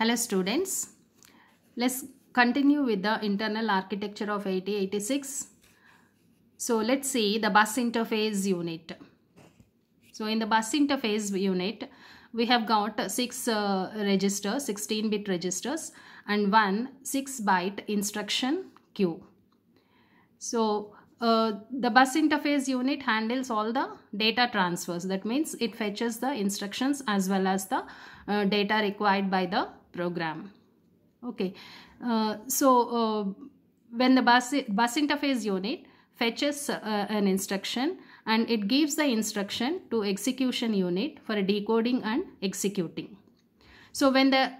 Hello students, let's continue with the internal architecture of 8086. So let's see the bus interface unit. So in the bus interface unit, we have got 6 uh, registers, 16 bit registers and one 6 byte instruction queue. So uh, the bus interface unit handles all the data transfers. That means it fetches the instructions as well as the uh, data required by the program. Okay, uh, so uh, when the bus, bus interface unit fetches uh, an instruction and it gives the instruction to execution unit for decoding and executing. So when the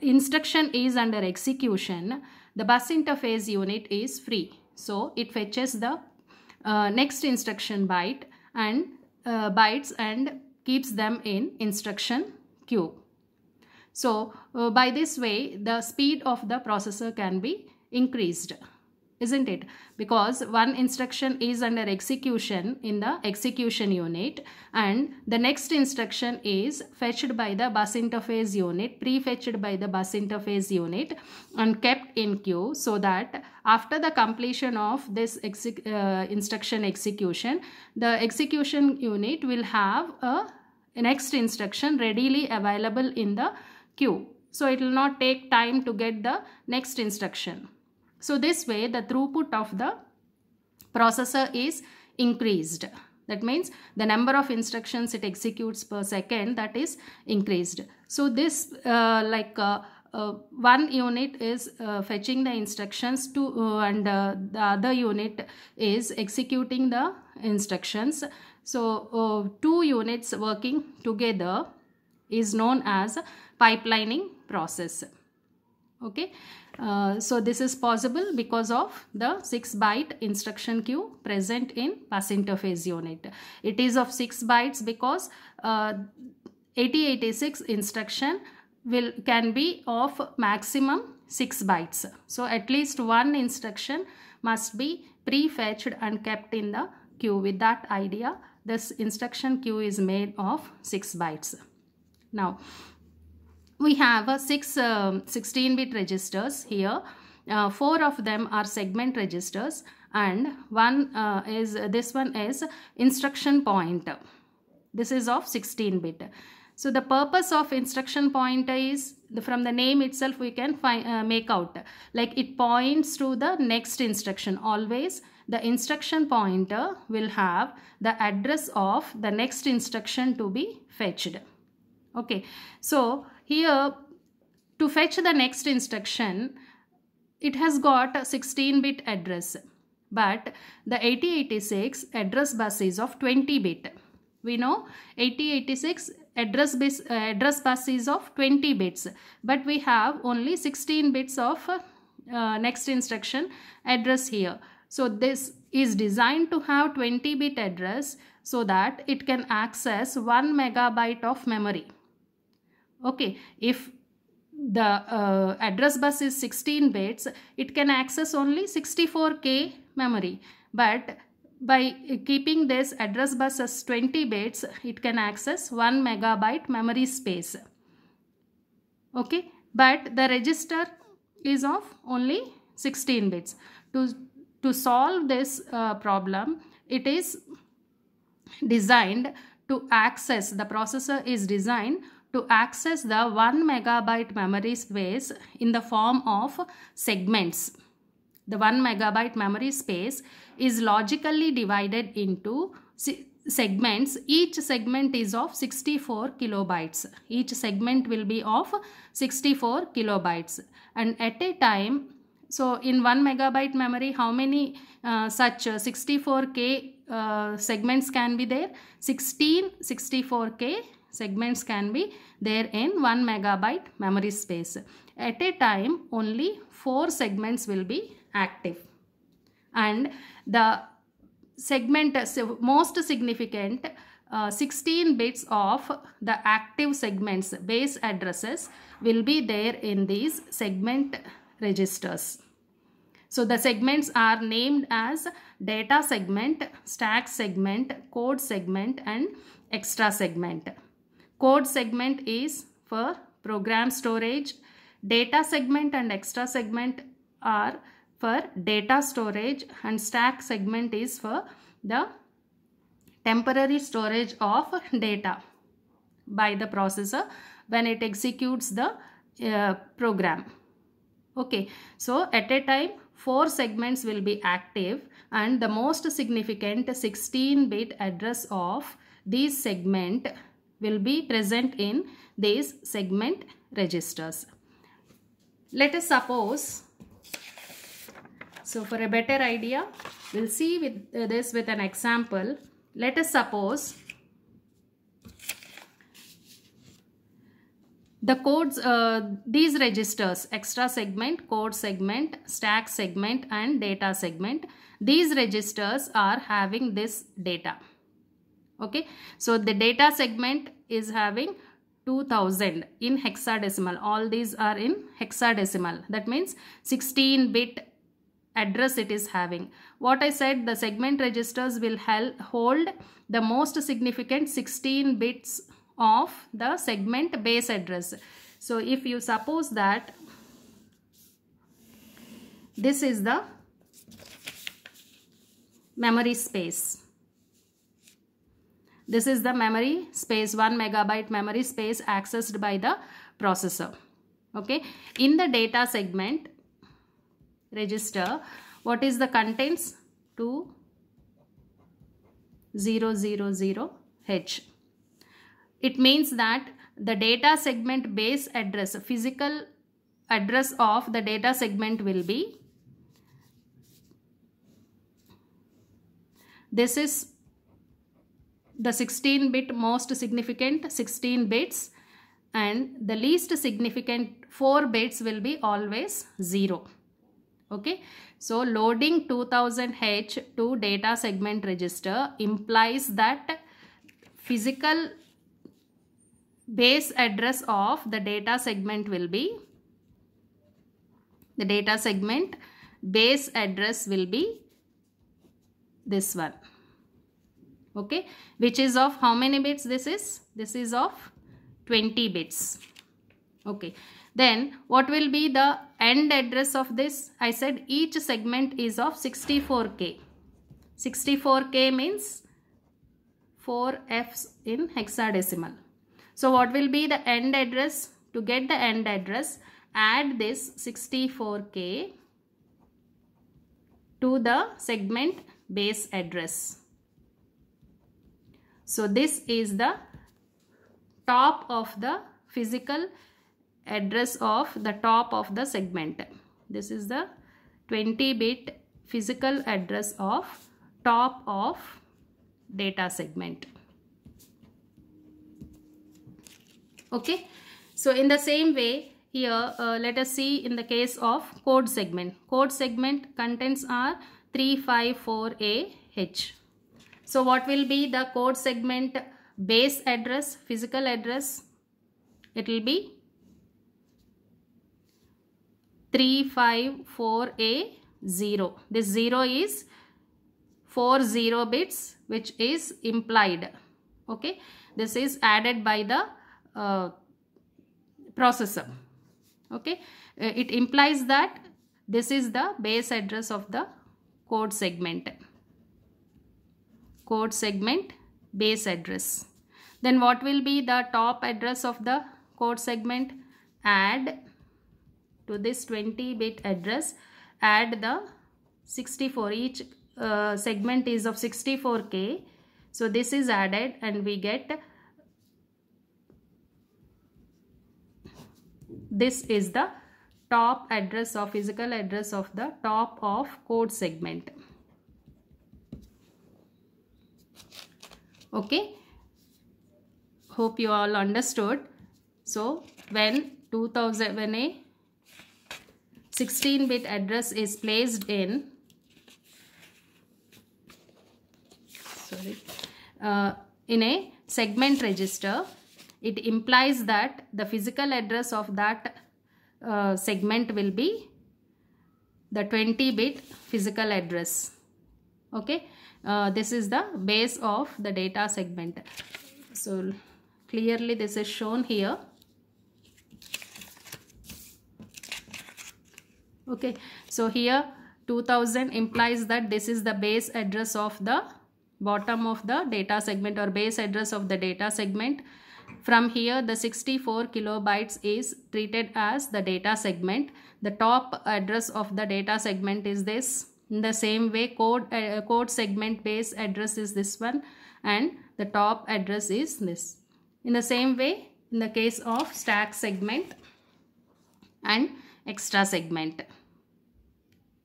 instruction is under execution, the bus interface unit is free. So it fetches the uh, next instruction byte and uh, bytes and keeps them in instruction queue. So uh, by this way, the speed of the processor can be increased isn't it? Because one instruction is under execution in the execution unit and the next instruction is fetched by the bus interface unit, prefetched by the bus interface unit and kept in queue so that after the completion of this exec uh, instruction execution, the execution unit will have a next instruction readily available in the Q. So it will not take time to get the next instruction. So this way the throughput of the processor is increased. That means the number of instructions it executes per second that is increased. So this uh, like uh, uh, one unit is uh, fetching the instructions to uh, and uh, the other unit is executing the instructions. So two units working together is known as pipelining process. Okay, uh, so this is possible because of the 6 byte instruction queue present in bus interface unit. It is of 6 bytes because uh, 8086 instruction will can be of maximum 6 bytes. So at least one instruction must be prefetched and kept in the queue. With that idea, this instruction queue is made of 6 bytes. Now, we have uh, six 16-bit um, registers here. Uh, four of them are segment registers and one uh, is uh, this one is instruction pointer. This is of 16-bit. So the purpose of instruction pointer is from the name itself we can find, uh, make out like it points to the next instruction always the instruction pointer will have the address of the next instruction to be fetched okay so here to fetch the next instruction, it has got a 16-bit address. But the 8086 address bus is of 20-bit. We know 8086 address, bus uh, address bus is of 20 bits. But we have only 16 bits of uh, next instruction address here. So this is designed to have 20-bit address so that it can access 1 megabyte of memory okay if the uh, address bus is 16 bits it can access only 64k memory but by keeping this address bus as 20 bits it can access 1 megabyte memory space okay but the register is of only 16 bits to to solve this uh, problem it is designed to access the processor is designed to access the 1 megabyte memory space in the form of segments. The 1 megabyte memory space is logically divided into segments. Each segment is of 64 kilobytes. Each segment will be of 64 kilobytes. And at a time, so in 1 megabyte memory, how many uh, such 64K uh, segments can be there? 16 64K segments can be there in 1 megabyte memory space. At a time, only 4 segments will be active. And the segment, most significant uh, 16 bits of the active segments base addresses will be there in these segment registers. So the segments are named as data segment, stack segment, code segment and extra segment. Code segment is for program storage. Data segment and extra segment are for data storage and stack segment is for the temporary storage of data by the processor when it executes the uh, program. Okay, so at a time four segments will be active and the most significant 16-bit address of this segment will be present in these segment registers. Let us suppose, so for a better idea, we'll see with uh, this with an example. Let us suppose the codes uh, these registers extra segment code segment stack segment and data segment these registers are having this data okay so the data segment is having 2000 in hexadecimal all these are in hexadecimal that means 16 bit address it is having what i said the segment registers will hold the most significant 16 bits of the segment base address so if you suppose that this is the memory space this is the memory space, 1 megabyte memory space accessed by the processor. Okay. In the data segment register, what is the contents? 0 h It means that the data segment base address, physical address of the data segment will be this is the 16 bit most significant 16 bits and the least significant 4 bits will be always 0. Okay. So loading 2000H to data segment register implies that physical base address of the data segment will be the data segment base address will be this one okay which is of how many bits this is this is of 20 bits okay then what will be the end address of this i said each segment is of 64k 64k means 4 f's in hexadecimal so what will be the end address to get the end address add this 64k to the segment base address so this is the top of the physical address of the top of the segment. This is the 20 bit physical address of top of data segment. Okay. So in the same way here uh, let us see in the case of code segment. Code segment contents are 354AH. So what will be the code segment base address, physical address? It will be 354A0. This 0 is four zero 0 bits which is implied. Okay. This is added by the uh, processor. Okay. Uh, it implies that this is the base address of the code segment code segment base address. Then what will be the top address of the code segment? Add to this 20 bit address, add the 64. Each uh, segment is of 64k. So this is added and we get this is the top address or physical address of the top of code segment. okay hope you all understood so when 2000 a 16 bit address is placed in sorry uh, in a segment register it implies that the physical address of that uh, segment will be the 20 bit physical address okay uh, this is the base of the data segment so clearly this is shown here okay so here 2000 implies that this is the base address of the bottom of the data segment or base address of the data segment from here the 64 kilobytes is treated as the data segment the top address of the data segment is this in the same way, code, uh, code segment base address is this one and the top address is this. In the same way, in the case of stack segment and extra segment.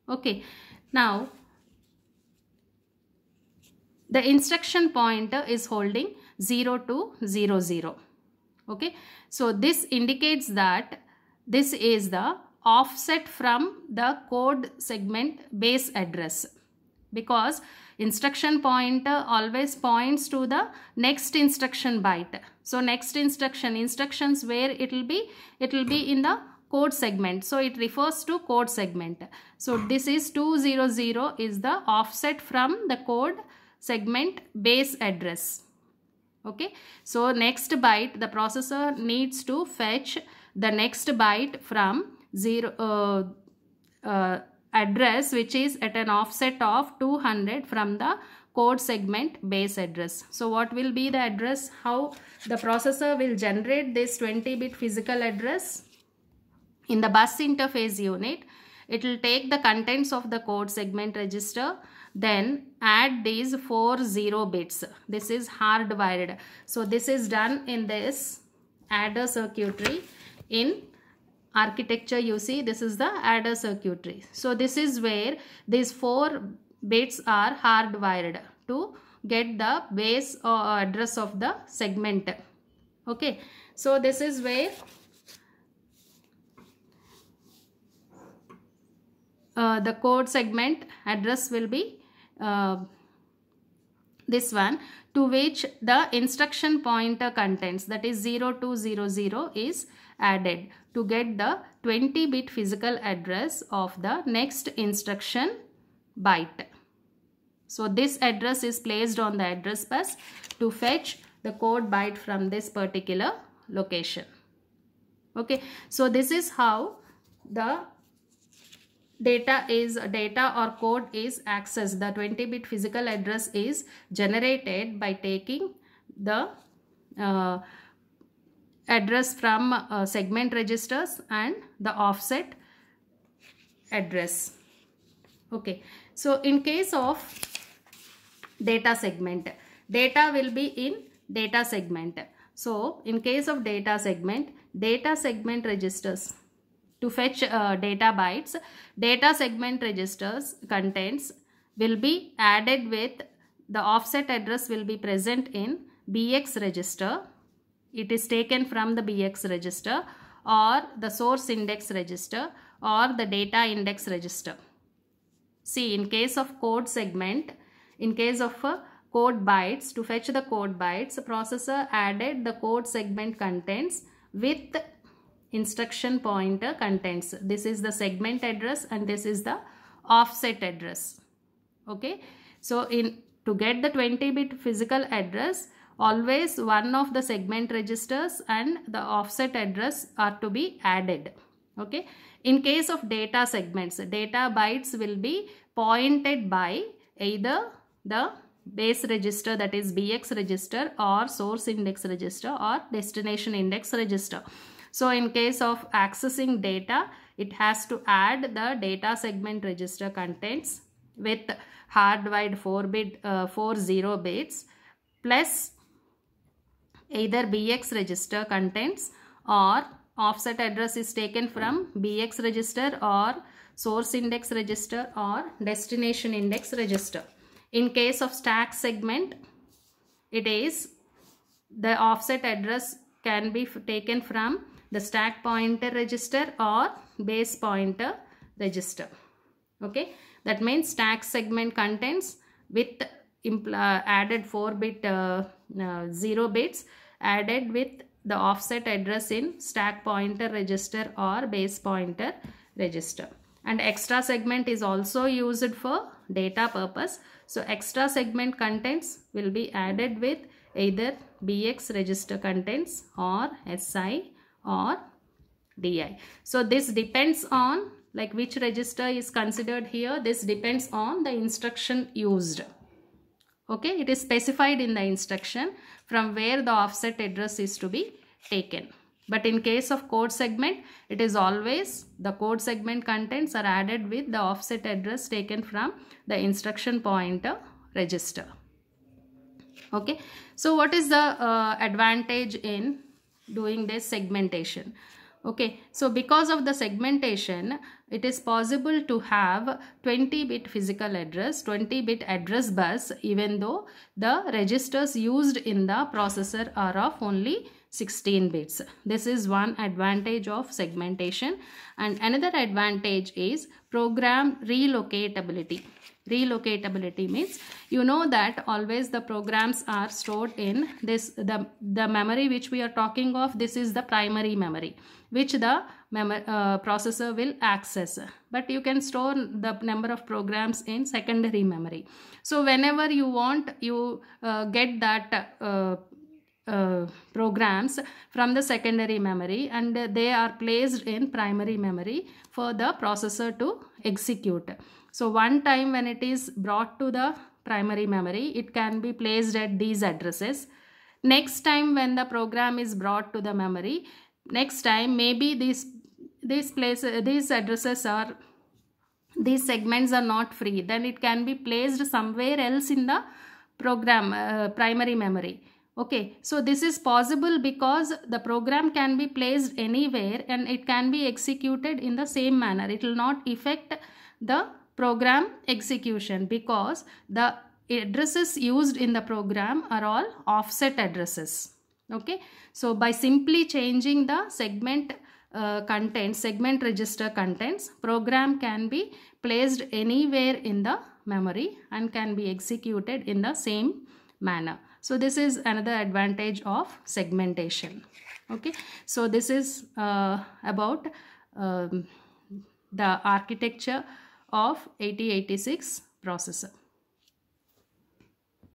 Okay, now the instruction pointer is holding 0 to 0, Okay, so this indicates that this is the offset from the code segment base address because instruction pointer always points to the next instruction byte. So next instruction, instructions where it will be, it will be in the code segment. So it refers to code segment. So this is 200 is the offset from the code segment base address. Okay. So next byte, the processor needs to fetch the next byte from zero uh, uh, address which is at an offset of 200 from the code segment base address. So what will be the address? How the processor will generate this 20 bit physical address? In the bus interface unit, it will take the contents of the code segment register then add these four zero bits. This is hardwired. So this is done in this adder circuitry in architecture you see this is the adder circuitry so this is where these four bits are hardwired to get the base or address of the segment okay so this is where uh, the code segment address will be uh, this one to which the instruction pointer contents that is 0200 is added to get the 20 bit physical address of the next instruction byte. So this address is placed on the address bus to fetch the code byte from this particular location. Okay, so this is how the data is data or code is accessed. The 20 bit physical address is generated by taking the uh, address from uh, segment registers and the offset address okay so in case of data segment data will be in data segment so in case of data segment data segment registers to fetch uh, data bytes data segment registers contents will be added with the offset address will be present in bx register it is taken from the BX register or the source index register or the data index register. See, in case of code segment, in case of uh, code bytes, to fetch the code bytes, the processor added the code segment contents with instruction pointer contents. This is the segment address and this is the offset address. Okay. So, in to get the 20 bit physical address, always one of the segment registers and the offset address are to be added okay in case of data segments data bytes will be pointed by either the base register that is bx register or source index register or destination index register so in case of accessing data it has to add the data segment register contents with hardwired 4 bit uh, 0 bits plus either BX register contains or offset address is taken from BX register or source index register or destination index register. In case of stack segment, it is the offset address can be taken from the stack pointer register or base pointer register. Okay, that means stack segment contains with uh, added 4 bit uh, uh, 0 bits added with the offset address in stack pointer register or base pointer register and extra segment is also used for data purpose so extra segment contents will be added with either bx register contents or si or di so this depends on like which register is considered here this depends on the instruction used Okay, it is specified in the instruction from where the offset address is to be taken. But in case of code segment, it is always the code segment contents are added with the offset address taken from the instruction pointer register. Okay, so what is the uh, advantage in doing this segmentation? okay so because of the segmentation it is possible to have 20 bit physical address 20 bit address bus even though the registers used in the processor are of only 16 bits. This is one advantage of segmentation and another advantage is program relocatability. Relocatability means you know that always the programs are stored in this the, the memory which we are talking of this is the primary memory which the uh, processor will access but you can store the number of programs in secondary memory so whenever you want you uh, get that uh, uh, programs from the secondary memory and they are placed in primary memory for the processor to execute. So one time when it is brought to the primary memory, it can be placed at these addresses. Next time when the program is brought to the memory, next time maybe these these places these addresses are these segments are not free then it can be placed somewhere else in the program uh, primary memory Okay, so this is possible because the program can be placed anywhere and it can be executed in the same manner. It will not affect the program execution because the addresses used in the program are all offset addresses. Okay, so by simply changing the segment uh, content, segment register contents, program can be placed anywhere in the memory and can be executed in the same manner. So this is another advantage of segmentation. Okay, so this is uh, about um, the architecture of 8086 processor.